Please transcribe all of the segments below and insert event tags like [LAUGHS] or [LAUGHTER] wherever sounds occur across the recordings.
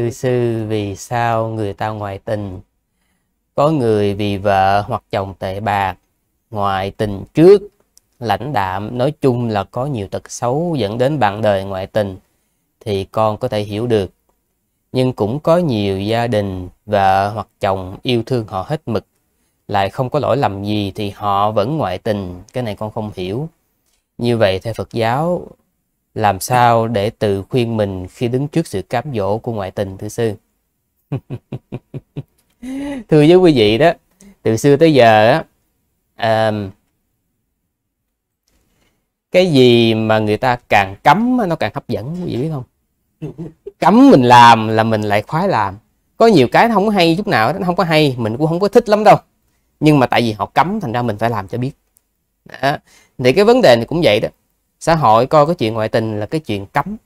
Thưa sư, vì sao người ta ngoại tình? Có người vì vợ hoặc chồng tệ bạc, ngoại tình trước, lãnh đạm, nói chung là có nhiều tật xấu dẫn đến bạn đời ngoại tình, thì con có thể hiểu được. Nhưng cũng có nhiều gia đình, vợ hoặc chồng yêu thương họ hết mực, lại không có lỗi lầm gì thì họ vẫn ngoại tình, cái này con không hiểu. Như vậy theo Phật giáo, làm sao để tự khuyên mình khi đứng trước sự cám dỗ của ngoại tình thưa sư [LAUGHS] thưa với quý vị đó từ xưa tới giờ á à, cái gì mà người ta càng cấm nó càng hấp dẫn quý vị biết không cấm mình làm là mình lại khoái làm có nhiều cái nó không có hay chút nào nó không có hay mình cũng không có thích lắm đâu nhưng mà tại vì họ cấm thành ra mình phải làm cho biết đó. thì cái vấn đề này cũng vậy đó xã hội coi cái chuyện ngoại tình là cái chuyện cấm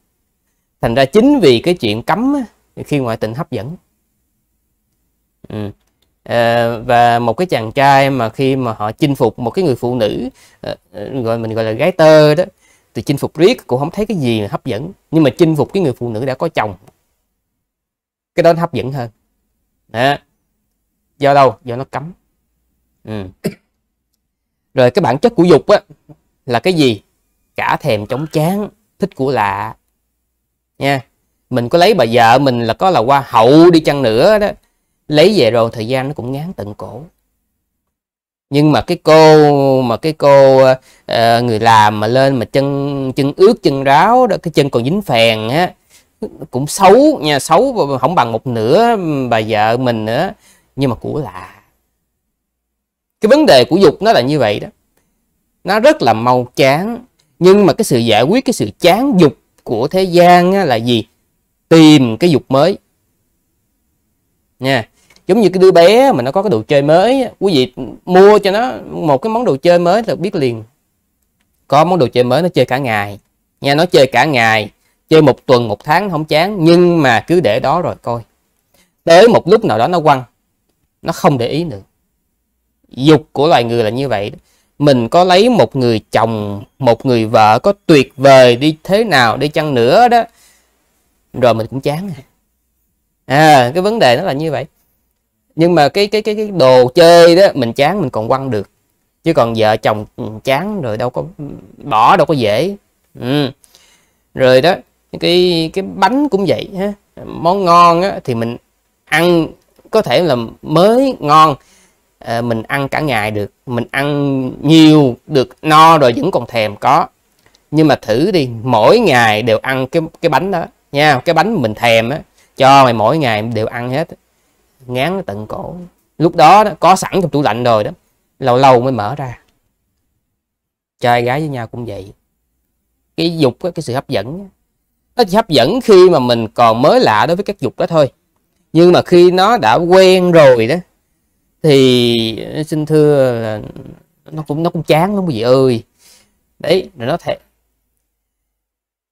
thành ra chính vì cái chuyện cấm á, khi ngoại tình hấp dẫn ừ. à, và một cái chàng trai mà khi mà họ chinh phục một cái người phụ nữ à, gọi mình gọi là gái tơ đó thì chinh phục riết cũng không thấy cái gì mà hấp dẫn nhưng mà chinh phục cái người phụ nữ đã có chồng cái đó nó hấp dẫn hơn đó. do đâu do nó cấm ừ. rồi cái bản chất của dục á là cái gì cả thèm chóng chán thích của lạ nha mình có lấy bà vợ mình là có là hoa hậu đi chăng nữa đó lấy về rồi thời gian nó cũng ngán tận cổ nhưng mà cái cô mà cái cô uh, người làm mà lên mà chân chân ướt chân ráo đó cái chân còn dính phèn á cũng xấu nha xấu không bằng một nửa bà vợ mình nữa nhưng mà của lạ cái vấn đề của dục nó là như vậy đó nó rất là mau chán nhưng mà cái sự giải quyết cái sự chán dục của thế gian á, là gì tìm cái dục mới nha giống như cái đứa bé mà nó có cái đồ chơi mới quý vị mua cho nó một cái món đồ chơi mới là biết liền có món đồ chơi mới nó chơi cả ngày nha nó chơi cả ngày chơi một tuần một tháng không chán nhưng mà cứ để đó rồi coi tới một lúc nào đó nó quăng nó không để ý nữa dục của loài người là như vậy đó mình có lấy một người chồng, một người vợ có tuyệt vời đi thế nào đi chăng nữa đó. Rồi mình cũng chán rồi. À. à, cái vấn đề nó là như vậy. Nhưng mà cái cái cái cái đồ chơi đó mình chán mình còn quăng được. Chứ còn vợ chồng ừ, chán rồi đâu có bỏ đâu có dễ. Ừ. Rồi đó, cái cái bánh cũng vậy ha. Món ngon á thì mình ăn có thể là mới ngon Ờ, mình ăn cả ngày được mình ăn nhiều được no rồi vẫn còn thèm có nhưng mà thử đi mỗi ngày đều ăn cái cái bánh đó nha cái bánh mình thèm á cho mày mỗi ngày đều ăn hết ngán tận cổ lúc đó, đó có sẵn trong tủ lạnh rồi đó lâu lâu mới mở ra trai gái với nhau cũng vậy cái dục cái sự hấp dẫn nó chỉ hấp dẫn khi mà mình còn mới lạ đối với các dục đó thôi nhưng mà khi nó đã quen rồi đó thì ờ, xin thưa là nó cũng nó cũng chán lắm quý vị ơi đấy rồi nó thèm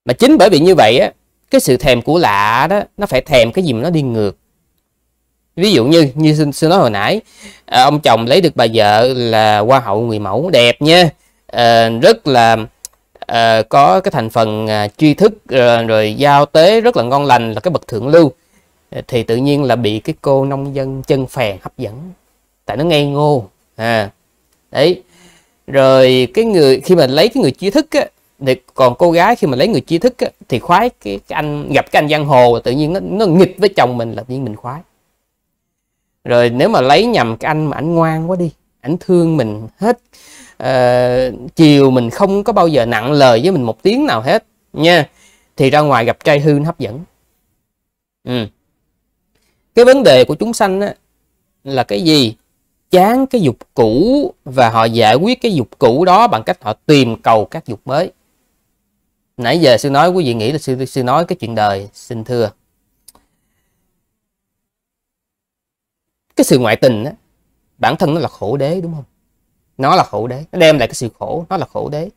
mà chính bởi vì như vậy á cái sự thèm của lạ đó nó phải thèm cái gì mà nó đi ngược ví dụ như như xin, xin nói hồi nãy ờ, ông chồng lấy được bà vợ là hoa hậu người mẫu đẹp nha à, rất là à, có cái thành phần à, tri thức à, rồi giao tế rất là ngon lành là cái bậc thượng lưu thì tự nhiên là bị cái cô nông dân chân phèn hấp dẫn tại nó ngây ngô à đấy rồi cái người khi mà lấy cái người trí thức á, thì còn cô gái khi mà lấy người trí thức á, thì khoái cái, cái anh gặp cái anh giang hồ tự nhiên nó nó nghịch với chồng mình là tự nhiên mình khoái rồi nếu mà lấy nhầm cái anh mà anh ngoan quá đi ảnh thương mình hết uh, chiều mình không có bao giờ nặng lời với mình một tiếng nào hết nha thì ra ngoài gặp trai hư hấp dẫn ừ. cái vấn đề của chúng sanh á, là cái gì chán cái dục cũ và họ giải quyết cái dục cũ đó bằng cách họ tìm cầu các dục mới nãy giờ sư nói quý vị nghĩ là sư sư nói cái chuyện đời xin thưa cái sự ngoại tình á, bản thân nó là khổ đế đúng không nó là khổ đế nó đem lại cái sự khổ nó là khổ đế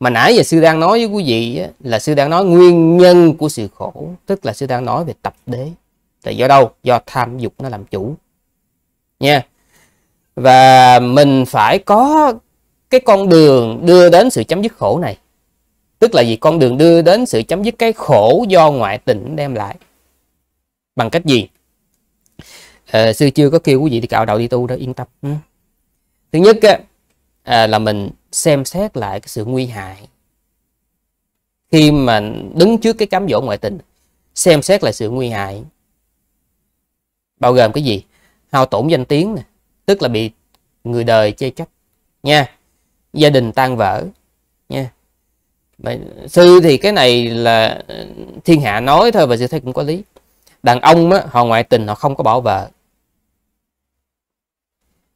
mà nãy giờ sư đang nói với quý vị á, là sư đang nói nguyên nhân của sự khổ tức là sư đang nói về tập đế là do đâu do tham dục nó làm chủ nha và mình phải có cái con đường đưa đến sự chấm dứt khổ này tức là gì con đường đưa đến sự chấm dứt cái khổ do ngoại tình đem lại bằng cách gì à, ờ, sư chưa có kêu quý vị đi cạo đầu đi tu đó yên tâm ừ. thứ nhất à, là mình xem xét lại cái sự nguy hại khi mà đứng trước cái cám dỗ ngoại tình xem xét lại sự nguy hại bao gồm cái gì hao tổn danh tiếng nè tức là bị người đời chê trách nha gia đình tan vỡ nha sư thì cái này là ờ, thiên hạ nói thôi và sư thấy cũng có lý đàn ông á, họ ngoại tình họ không có bỏ vợ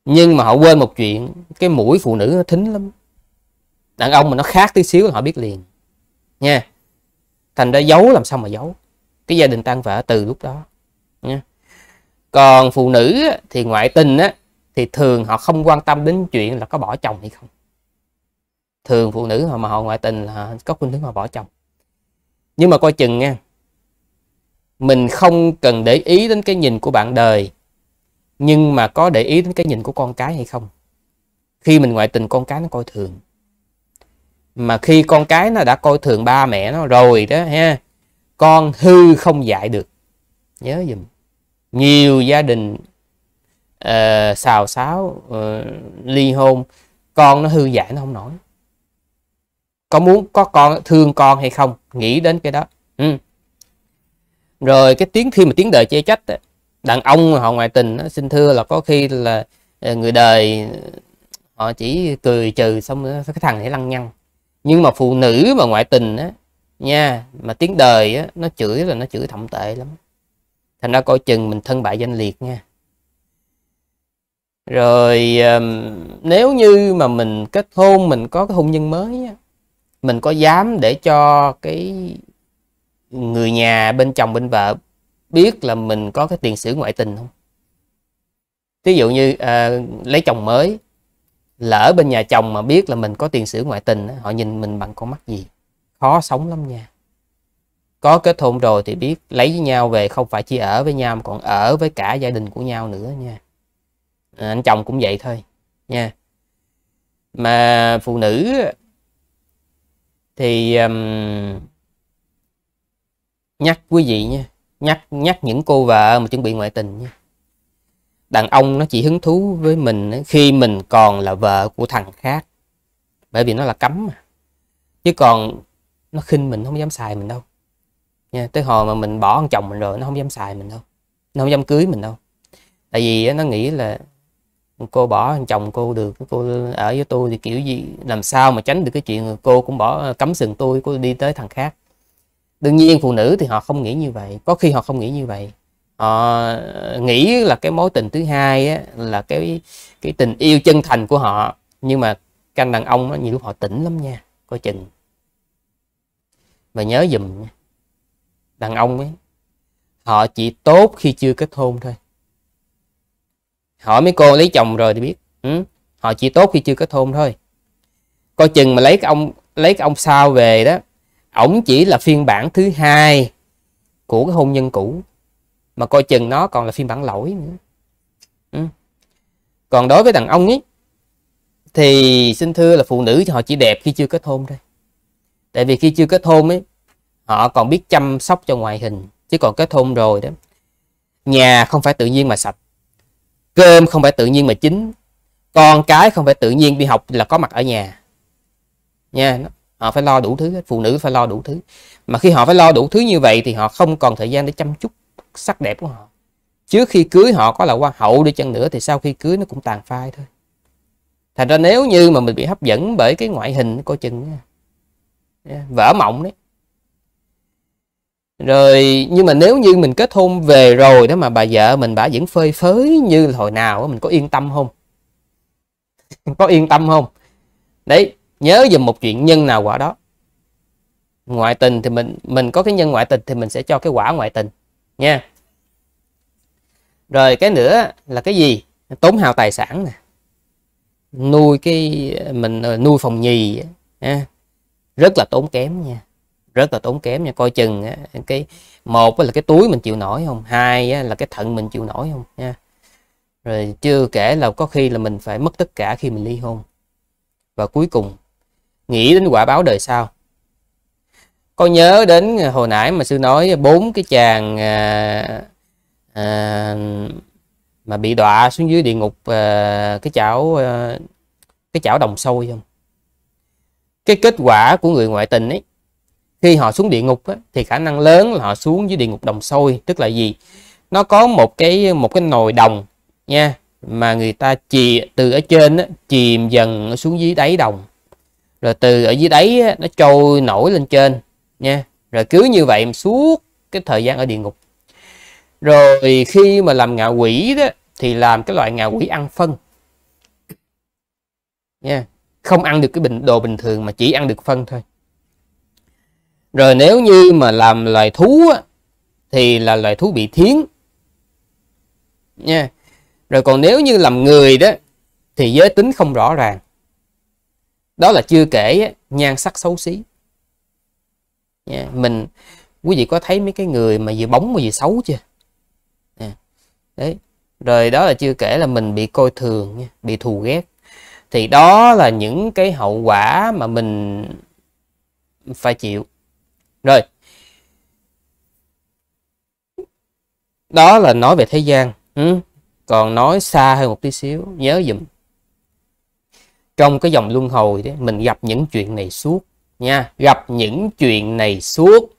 nhưng mà họ quên một chuyện cái mũi phụ nữ nó thính lắm đàn ông mà nó khác tí xíu là họ biết liền nha thành ra giấu làm sao mà giấu cái gia đình tan vỡ từ lúc đó nha còn phụ nữ thì ngoại tình á thì thường họ không quan tâm đến chuyện là có bỏ chồng hay không thường phụ nữ mà họ ngoại tình là có khuynh hướng họ bỏ chồng nhưng mà coi chừng nha mình không cần để ý đến cái nhìn của bạn đời nhưng mà có để ý đến cái nhìn của con cái hay không khi mình ngoại tình con cái nó coi thường mà khi con cái nó đã coi thường ba mẹ nó rồi đó ha con hư không dạy được nhớ dùm nhiều gia đình uh, xào xáo uh, ly hôn con nó hư giả nó không nổi có muốn có con thương con hay không nghĩ đến cái đó ừ. rồi cái tiếng khi mà tiếng đời chê trách đàn ông họ ngoại tình xin thưa là có khi là ờ, người đời họ chỉ cười trừ xong cái thằng để lăng nhăng nhưng mà phụ nữ mà ngoại tình á nha mà tiếng đời á, nó chửi là nó chửi thậm tệ lắm thành ra coi chừng mình thân bại danh liệt nha rồi nếu như mà mình kết hôn mình có cái hôn nhân mới mình có dám để cho cái người nhà bên chồng bên vợ biết là mình có cái tiền sử ngoại tình không ví dụ như à, lấy chồng mới lỡ bên nhà chồng mà biết là mình có tiền sử ngoại tình họ nhìn mình bằng con mắt gì khó sống lắm nha có kết hôn rồi thì biết lấy với nhau về không phải chỉ ở với nhau mà còn ở với cả gia đình của nhau nữa nha Ờ, anh chồng cũng vậy thôi nha mà phụ nữ thì um, nhắc quý vị nha nhắc nhắc những cô vợ mà chuẩn bị ngoại tình nha đàn ông nó chỉ hứng thú với mình khi mình còn là vợ của thằng khác bởi vì nó là cấm mà chứ còn nó khinh mình không dám xài mình đâu nha tới hồi mà mình bỏ ông chồng mình rồi nó không dám xài mình đâu nó không dám cưới mình đâu tại vì nó nghĩ là cô bỏ chồng cô được cô ở với tôi thì kiểu gì làm sao mà tránh được cái chuyện cô cũng bỏ cấm sừng tôi cô đi tới thằng khác đương nhiên phụ nữ thì họ không nghĩ như vậy có khi họ không nghĩ như vậy họ nghĩ là cái mối tình thứ hai á, là cái cái tình yêu chân thành của họ nhưng mà canh đàn ông á, nhiều lúc họ tỉnh lắm nha coi chừng và nhớ dùm đàn ông ấy họ chỉ tốt khi chưa kết hôn thôi hỏi mấy cô lấy chồng rồi thì biết ừ? họ chỉ tốt khi chưa kết hôn thôi coi chừng mà lấy cái ông lấy cái ông sao về đó ổng chỉ là phiên bản thứ hai của cái hôn nhân cũ mà coi chừng nó còn là phiên bản lỗi nữa ừ. còn đối với đàn ông ấy thì xin thưa là phụ nữ họ chỉ đẹp khi chưa kết hôn thôi tại vì khi chưa kết hôn ấy họ còn biết chăm sóc cho ngoại hình chứ còn kết hôn rồi đó nhà không phải tự nhiên mà sạch cơm không phải tự nhiên mà chín con cái không phải tự nhiên đi học là có mặt ở nhà nha họ phải lo đủ thứ phụ nữ phải lo đủ thứ mà khi họ phải lo đủ thứ như vậy thì họ không còn thời gian để chăm chút sắc đẹp của họ trước khi cưới họ có là hoa hậu đi chăng nữa thì sau khi cưới nó cũng tàn phai thôi thành ra nếu như mà mình bị hấp dẫn bởi cái ngoại hình coi chừng vỡ mộng đấy rồi nhưng mà nếu như mình kết hôn về rồi đó mà bà vợ mình bà vẫn phơi phới như hồi nào mình có yên tâm không [LAUGHS] có yên tâm không đấy nhớ dùm một chuyện nhân nào quả đó ngoại tình thì mình mình có cái nhân ngoại tình thì mình sẽ cho cái quả ngoại tình nha rồi cái nữa là cái gì tốn hào tài sản nè nuôi cái mình ờ, nuôi phòng nhì rất là tốn kém nha rất là tốn kém nha coi chừng cái một là cái túi mình chịu nổi không hai là cái thận mình chịu nổi không nha rồi chưa kể là có khi là mình phải mất tất cả khi mình ly hôn và cuối cùng nghĩ đến quả báo đời sau con nhớ đến hồi nãy mà sư nói bốn cái chàng à, à, mà bị đọa xuống dưới địa ngục à, cái chảo à, cái chảo đồng sôi không cái kết quả của người ngoại tình ấy khi họ xuống địa ngục á, thì khả năng lớn là họ xuống dưới địa ngục đồng sôi tức là gì nó có một cái một cái nồi đồng nha mà người ta chì từ ở trên á, chìm dần xuống dưới đáy đồng rồi từ ở dưới đáy á, nó trôi nổi lên trên nha rồi cứ như vậy suốt cái thời gian ở địa ngục rồi khi mà làm ngạ quỷ đó thì làm cái loại ngạ quỷ ăn phân nha không ăn được cái bình đồ bình thường mà chỉ ăn được phân thôi rồi nếu như mà làm loài thú á, thì là loài thú bị thiến nha rồi còn nếu như làm người đó thì giới tính không rõ ràng đó là chưa kể á, nhan sắc xấu xí nha. mình quý vị có thấy mấy cái người mà vừa bóng mà vừa xấu chưa nha. đấy rồi đó là chưa kể là mình bị coi thường nha, bị thù ghét thì đó là những cái hậu quả mà mình phải chịu rồi. Đó là nói về thế gian. Ừ. Còn nói xa hơn một tí xíu, nhớ dùm. Trong cái dòng luân hồi đấy, mình gặp những chuyện này suốt nha, gặp những chuyện này suốt.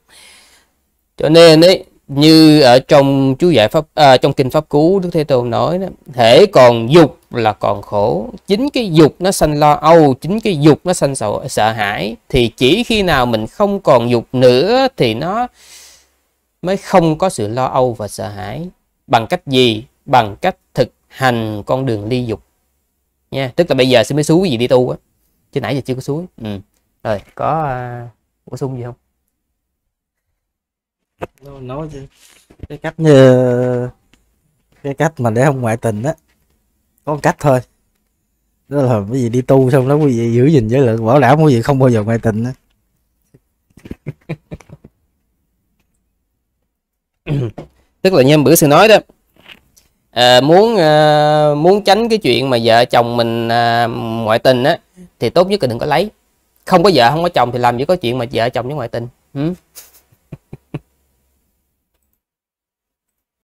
Cho nên ấy như ở trong chú giải pháp à, trong kinh pháp cú đức thế tôn nói đó thể còn dục là còn khổ chính cái dục nó sanh lo âu chính cái dục nó sanh sợ, sợ hãi thì chỉ khi nào mình không còn dục nữa thì nó mới không có sự lo âu và sợ hãi bằng cách gì bằng cách thực hành con đường ly dục nha tức là bây giờ sẽ mới xuống gì đi tu á chứ nãy giờ chưa có xuống ừ. rồi có uh, bổ sung gì không nói cái cách như cái cách mà để không ngoại tình á có một cách thôi đó là cái gì đi tu xong đó quý vị giữ gìn giới lượng bảo đảm quý vị không bao giờ ngoại tình á [COUGHS] tức là như em bữa sư nói đó à, muốn à, muốn tránh cái chuyện mà vợ chồng mình à, ngoại tình á thì tốt nhất là đừng có lấy không có vợ không có chồng thì làm gì có chuyện mà vợ chồng với ngoại tình ừ?